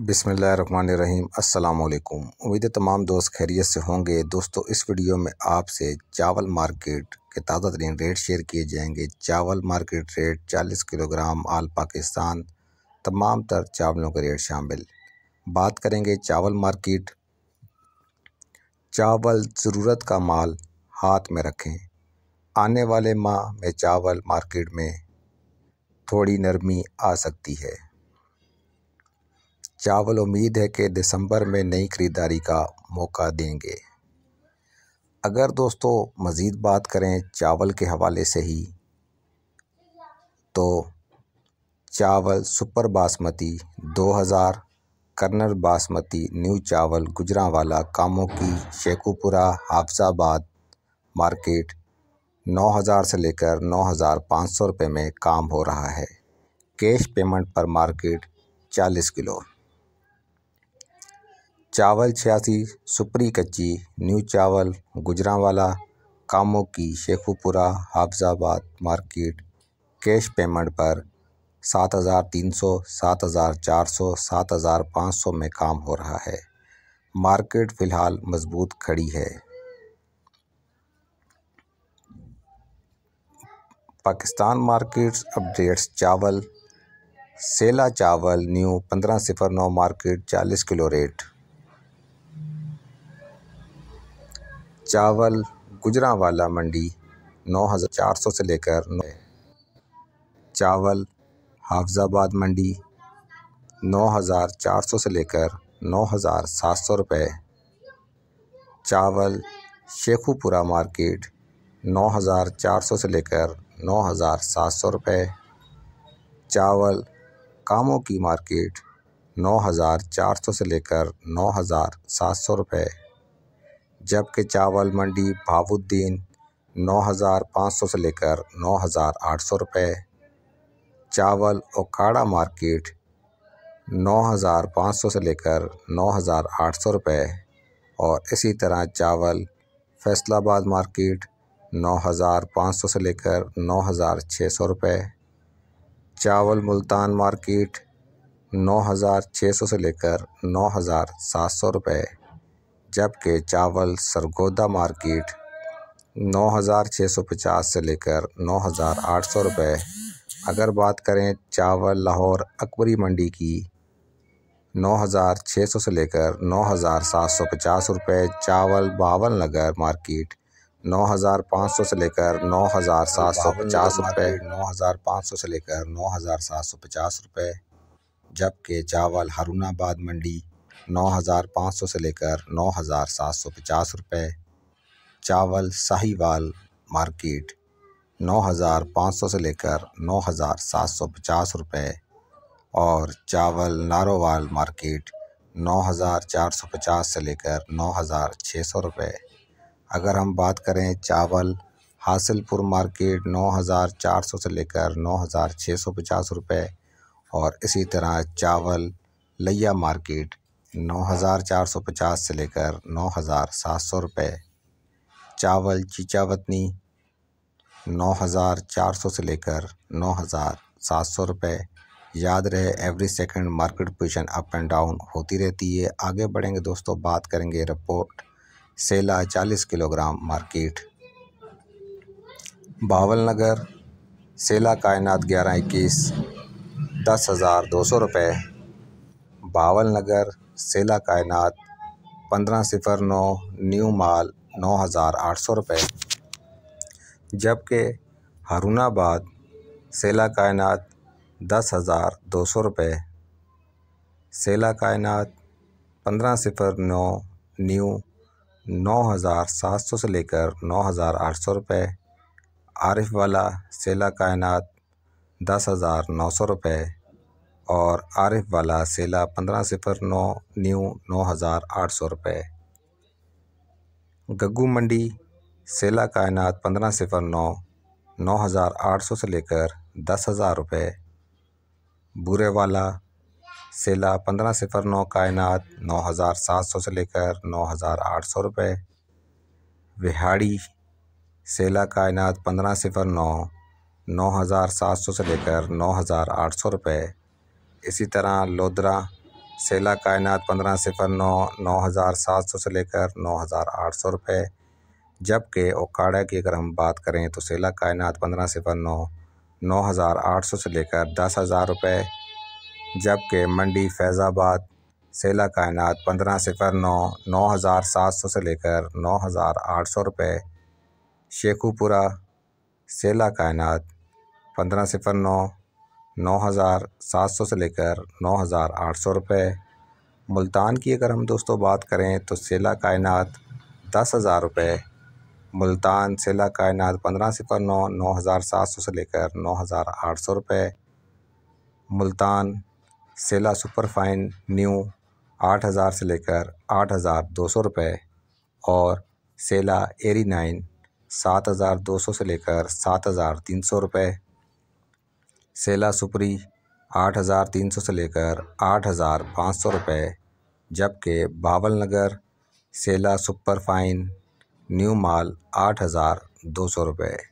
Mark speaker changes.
Speaker 1: बिसमीम अल्लाम उम्मीद है तमाम दोस्त खैरियत से होंगे दोस्तों इस वीडियो में आपसे चावल मार्केट के ताज़ा तरीन रेट शेयर किए जाएंगे चावल market rate 40 kilogram all Pakistan तमाम तर चावलों के रेट शामिल बात करेंगे चावल मार्केट चावल ज़रूरत का माल हाथ में रखें आने वाले माह में चावल मार्केट में थोड़ी नरमी आ सकती है चावल उम्मीद है कि दिसंबर में नई ख़रीदारी का मौका देंगे अगर दोस्तों मज़ीद बात करें चावल के हवाले से ही तो चावल super basmati 2000 kernel basmati new चावल गुजरावाला कामों की शेखुपुरा हाफजाबाद मार्केट 9000 से लेकर 9500 रुपए में काम हो रहा है कैश पेमेंट पर मार्केट 40 किलो चावल छियासी सुपरी कच्ची न्यू चावल वाला कामों की Sheikhupura Hafizabad market cash payment पर सात हज़ार तीन सौ सात हज़ार चार सौ सात हज़ार पाँच सौ में काम हो रहा है मार्केट फ़िलहाल मजबूत खड़ी है पाकिस्तान मार्केट्स अपडेट्स चावल सेला चावल न्यू पंद्रह सिफर नौ मार्केट चालीस किलो रेट चावल गुजरा वाला मंडी नौ हज़ार चार सौ से लेकर नौ चावल हाफजाबाद मंडी नौ हज़ार चार सौ से लेकर नौ हज़ार सात सौ रुपये चावल शेखुपुरा मार्केट नौ हज़ार चार सौ से लेकर नौ हज़ार सात सौ रुपये चावल कामों की मार्केट नौ हज़ार चार सौ से लेकर नौ हज़ार सात सौ रुपये जबकि चावल मंडी भावुद्दीन नौ हज़ार पाँच सौ से लेकर नौ हज़ार आठ सौ चावल ओकाड़ा मार्केट नौ हज़ार पाँच सौ से लेकर नौ हज़ार आठ सौ और इसी तरह चावल फैसलाबाद मार्केट नौ हज़ार पाँच सौ से लेकर नौ हज़ार छः सौ चावल मुल्तान मार्केट नौ हज़ार छः सौ से लेकर नौ हज़ार सात सौ जबकि चावल सरगोदा मार्केट नौ हज़ार छः सौ पचास से लेकर नौ हज़ार आठ सौ अगर बात करें चावल लाहौर अकबरी मंडी की नौ हज़ार छः सौ से लेकर नौ हज़ार सात सौ पचास रुपये चावल बावल नगर मार्केट नौ हज़ार पाँच सौ से लेकर नौ हज़ार सात सौ पचास रुपये नौ हज़ार पाँच सौ से लेकर नौ हज़ार सात सौ पचास जबकि चावल हरुणाबाद मंडी नौ हज़ार पाँच सौ से लेकर नौ हज़ार सात सौ पचास रुपये चावल साहिवाल मार्केट नौ हज़ार पाँच सौ से लेकर नौ हज़ार सात सौ पचास रुपये और चावल नारोवाल मार्केट नौ हज़ार चार सौ पचास से लेकर नौ हज़ार छः सौ अगर हम बात करें चावल हासिलपुर मार्केट नौ हज़ार चार सौ से लेकर नौ हज़ार छः सौ पचास और इसी तरह चावल लिया मार्केट नौ हज़ार चार सौ पचास से लेकर नौ हज़ार सात सौ रुपये चावल चीचा वतनी नौ हज़ार चार सौ से लेकर नौ हज़ार सात सौ रुपये याद रहे every second market position up and down होती रहती है आगे बढ़ेंगे दोस्तों बात करेंगे रिपोर्ट सेला चालीस किलोग्राम मार्केट बावल नगर सेला कायनात ग्यारह इक्कीस दस हज़ार दो सौ रुपये बावल नगर सेला कायनात पंद्रह सिफर नौ न्यू माल नौ हज़ार आठ सौ रुपये जबकि हारूनाबाद सेला कायनात दस हज़ार दो सौ रुपये सेला कायनात पंद्रह सिफर नौ न्यू नौ हज़ार सात सौ से लेकर नौ हज़ार आठ सौ रुपये आरिफ वाला सेला कायनात दस हज़ार नौ सौ रुपये और आरिफ वाला सेला पंद्रह सिफर नौ न्यू नौ हज़ार आठ सौ रुपये गग्गू मंडी सेला कायनात पंद्रह सिफर नौ नौ हज़ार आठ सौ से लेकर दस हज़ार रुपये बुरे वाला सेला पंद्रह सिफर नौ कायनात नौ हज़ार सात सौ से लेकर नौ हज़ार आठ सौ रुपये विहाड़ी सेला कायनात पंद्रह सिफर नौ नौ हज़ार सात सौ से लेकर नौ हज़ार आठ सौ रुपये इसी तरह लोधरा सेला कायनात पंद्रह सिफर नौ नौ हज़ार सात सौ से लेकर नौ हज़ार आठ सौ रुपये जबकि ओकाड़ा की अगर हम बात करें तो सेला कायनात पंद्रह सिफर नौ नौ हज़ार आठ सौ से लेकर दस हज़ार रुपये जबकि मंडी फैज़ाबाद सेला कायनात पंद्रह सिफर नौ नौ हज़ार सात सौ से लेकर नौ हज़ार आठ सौ रुपये शेखुपुरा सेला कायनात पंद्रह सिफर नौ नौ हज़ार सात सौ से लेकर नौ हज़ार आठ सौ रुपये मुल्तान की अगर हम दोस्तों बात करें तो सेला कायनात दस हज़ार रुपये मुल्तान सेला कायनात पंद्रह सिफर नौ नौ हज़ार सात सौ से लेकर नौ हज़ार आठ सौ रुपये मुल्तान सेला सुपरफाइन न्यू आठ हज़ार से लेकर आठ हज़ार दो सौ रुपये और सेला एरी नाइन सात हज़ार दो सौ से लेकर सात हज़ार तीन सौ रुपये सेला सुपरी आठ हज़ार तीन सौ से लेकर आठ हज़ार पाँच सौ रुपये जबकि बावल नगर सेला सुपर फाइन न्यू माल आठ हज़ार दो सौ रुपये